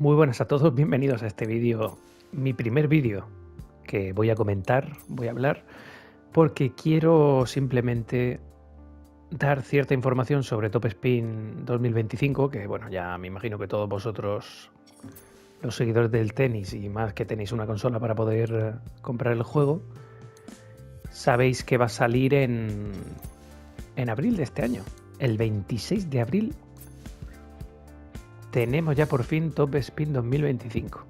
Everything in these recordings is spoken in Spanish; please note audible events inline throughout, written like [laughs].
Muy buenas a todos, bienvenidos a este vídeo, mi primer vídeo que voy a comentar, voy a hablar, porque quiero simplemente dar cierta información sobre Top Spin 2025, que bueno, ya me imagino que todos vosotros, los seguidores del tenis y más que tenéis una consola para poder eh, comprar el juego, sabéis que va a salir en, en abril de este año, el 26 de abril tenemos ya por fin Top Spin 2025.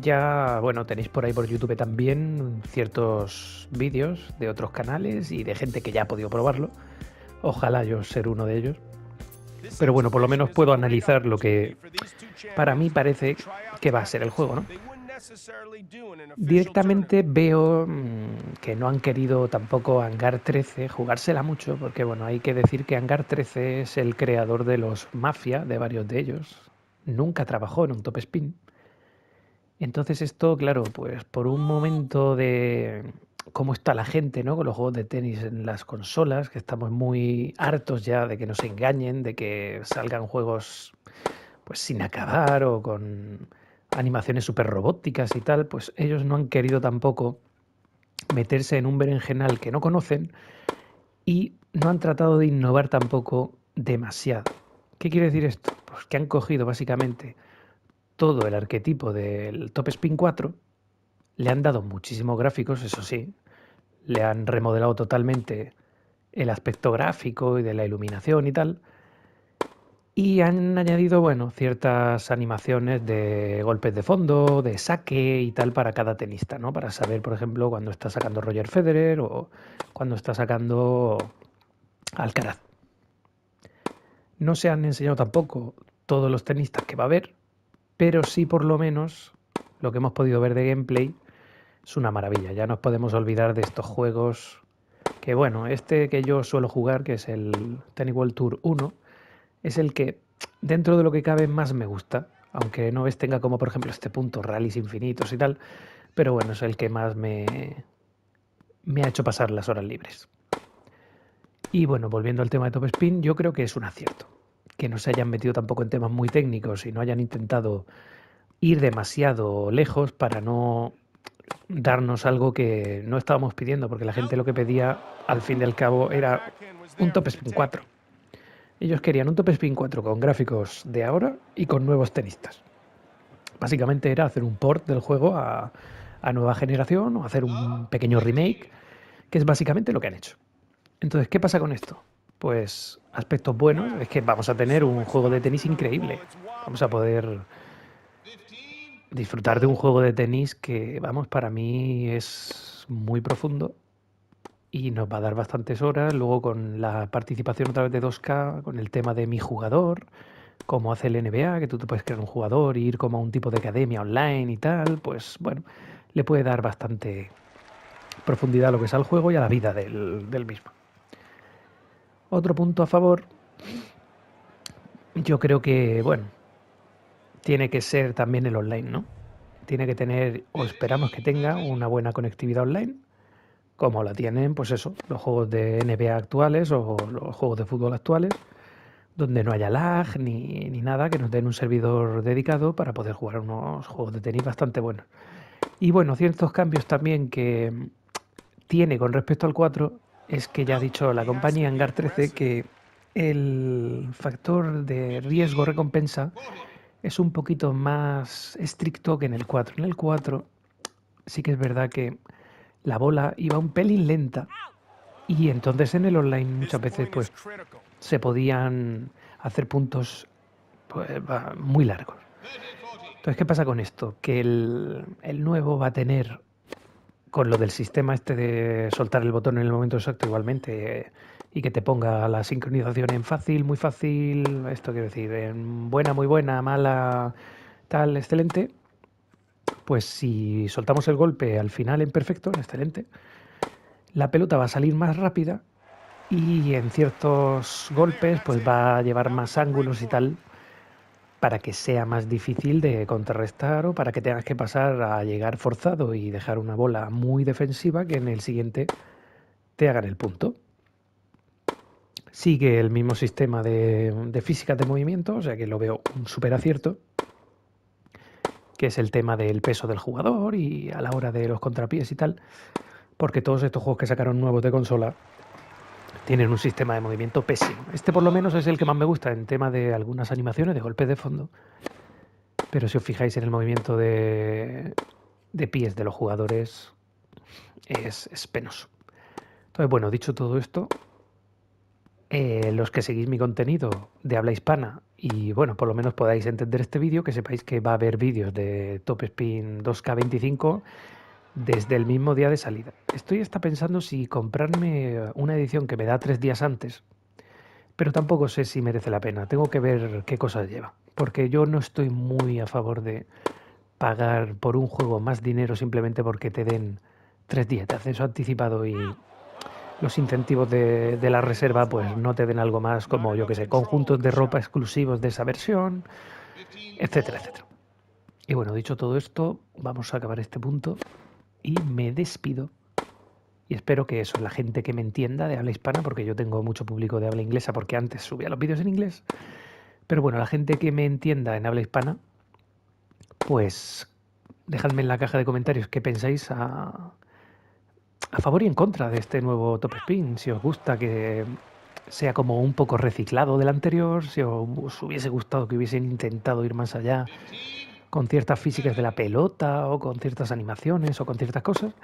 Ya, bueno, tenéis por ahí por YouTube también ciertos vídeos de otros canales y de gente que ya ha podido probarlo. Ojalá yo ser uno de ellos. Pero bueno, por lo menos puedo analizar lo que para mí parece que va a ser el juego, ¿no? Directamente veo mm, que no han querido tampoco Hangar 13 jugársela mucho, porque bueno, hay que decir que Hangar 13 es el creador de los Mafia, de varios de ellos. Nunca trabajó en un top spin. Entonces esto, claro, pues por un momento de cómo está la gente, ¿no? Con los juegos de tenis en las consolas, que estamos muy hartos ya de que nos engañen, de que salgan juegos pues sin acabar o con animaciones súper robóticas y tal, pues ellos no han querido tampoco meterse en un berenjenal que no conocen y no han tratado de innovar tampoco demasiado. ¿Qué quiere decir esto? Pues que han cogido básicamente todo el arquetipo del Top Spin 4, le han dado muchísimos gráficos, eso sí, le han remodelado totalmente el aspecto gráfico y de la iluminación y tal, y han añadido, bueno, ciertas animaciones de golpes de fondo, de saque y tal para cada tenista, ¿no? Para saber, por ejemplo, cuando está sacando Roger Federer o cuando está sacando Alcaraz. No se han enseñado tampoco todos los tenistas que va a haber, pero sí por lo menos lo que hemos podido ver de gameplay es una maravilla. Ya nos podemos olvidar de estos juegos que, bueno, este que yo suelo jugar, que es el Tennis World Tour 1, es el que dentro de lo que cabe más me gusta, aunque no ves tenga como por ejemplo este punto rallies infinitos y tal, pero bueno, es el que más me, me ha hecho pasar las horas libres. Y bueno, volviendo al tema de Top Spin, yo creo que es un acierto. Que no se hayan metido tampoco en temas muy técnicos y no hayan intentado ir demasiado lejos para no darnos algo que no estábamos pidiendo, porque la gente lo que pedía al fin y al cabo era un Top Spin 4. Ellos querían un Top Spin 4 con gráficos de ahora y con nuevos tenistas. Básicamente era hacer un port del juego a, a nueva generación o hacer un pequeño remake, que es básicamente lo que han hecho. Entonces, ¿qué pasa con esto? Pues aspectos buenos es que vamos a tener un juego de tenis increíble. Vamos a poder disfrutar de un juego de tenis que, vamos, para mí es muy profundo y nos va a dar bastantes horas. Luego con la participación otra vez de 2K, con el tema de mi jugador, como hace el NBA, que tú te puedes crear un jugador, ir como a un tipo de academia online y tal, pues bueno, le puede dar bastante profundidad a lo que es al juego y a la vida del, del mismo. Otro punto a favor, yo creo que, bueno, tiene que ser también el online, ¿no? Tiene que tener, o esperamos que tenga, una buena conectividad online como la tienen, pues eso, los juegos de NBA actuales o los juegos de fútbol actuales, donde no haya lag ni, nada, que nos den un servidor dedicado para poder jugar unos juegos de tenis bastante buenos. Y bueno, ciertos cambios también que tiene con respecto al 4 es que ya ha dicho la compañía Hangar 13 que el factor de riesgo-recompensa es un poquito más estricto que en el 4. En el 4 sí que es verdad que la bola iba un pelín lenta. Y entonces en el online muchas veces pues se podían hacer puntos pues, muy largos. Entonces, ¿qué pasa con esto? Que el, el, nuevo va a tener, con lo del sistema este de soltar el botón en el momento exacto igualmente, y que te ponga la sincronización en fácil, muy fácil, esto quiero decir, en buena, muy buena, mala, tal, excelente, pues si soltamos el golpe al final en perfecto, en excelente, la pelota va a salir más rápida y en ciertos golpes pues va a llevar más ángulos y tal para que sea más difícil de contrarrestar o para que tengas que pasar a llegar forzado y dejar una bola muy defensiva que en el siguiente te hagan el punto. Sigue el mismo sistema de, física de movimiento, o sea que lo veo un súper acierto que es el tema del peso del jugador y a la hora de los contrapiés y tal, porque todos estos juegos que sacaron nuevos de consola tienen un sistema de movimiento pésimo. Este por lo menos es el que más me gusta en tema de algunas animaciones, de golpes de fondo, pero si os fijáis en el movimiento de, de pies de los jugadores es, es penoso. Entonces, bueno, dicho todo esto, eh, los que seguís mi contenido de habla hispana y bueno, por lo menos podáis entender este vídeo, que sepáis que va a haber vídeos de Top Spin 2K25 desde el mismo día de salida. Estoy hasta pensando si comprarme una edición que me da tres días antes, pero tampoco sé si merece la pena. Tengo que ver qué cosas lleva, porque yo no estoy muy a favor de pagar por un juego más dinero simplemente porque te den tres días de acceso anticipado y los incentivos de, la reserva pues no te den algo más como, yo que sé, conjuntos de ropa exclusivos de esa versión, etcétera, etcétera. Y bueno, dicho todo esto, vamos a acabar este punto y me despido. Y espero que eso, la gente que me entienda de habla hispana, porque yo tengo mucho público de habla inglesa, porque antes subía los vídeos en inglés. Pero bueno, la gente que me entienda en habla hispana, pues dejadme en la caja de comentarios qué pensáis a, a favor y en contra de este nuevo Top Spin. Si os gusta que sea como un poco reciclado del anterior, si os hubiese gustado que hubiesen intentado ir más allá con ciertas físicas de la pelota o con ciertas animaciones o con ciertas cosas.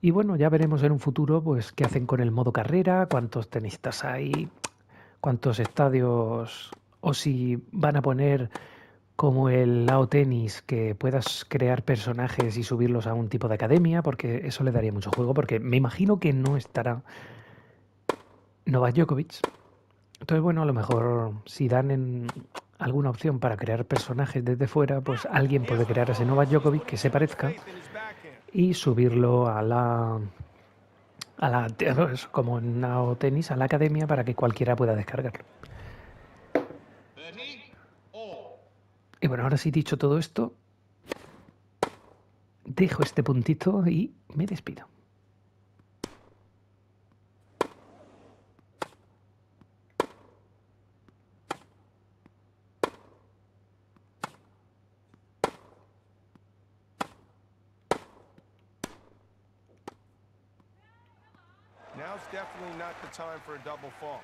Y bueno, ya veremos en un futuro pues qué hacen con el modo carrera, cuántos tenistas hay, cuántos estadios o si van a poner como el lao tenis, que puedas crear personajes y subirlos a un tipo de academia, porque eso le daría mucho juego, porque me imagino que no estará Novak Djokovic. Entonces, bueno, a lo mejor si dan en alguna opción para crear personajes desde fuera, pues alguien puede crear a ese Novak Djokovic que se parezca y subirlo a la a la [laughs] como en Tenis a la academia para que cualquiera pueda descargarlo. Y bueno, ahora sí dicho todo esto, dejo este puntito y me despido. Now's definitely not the time for a double fall.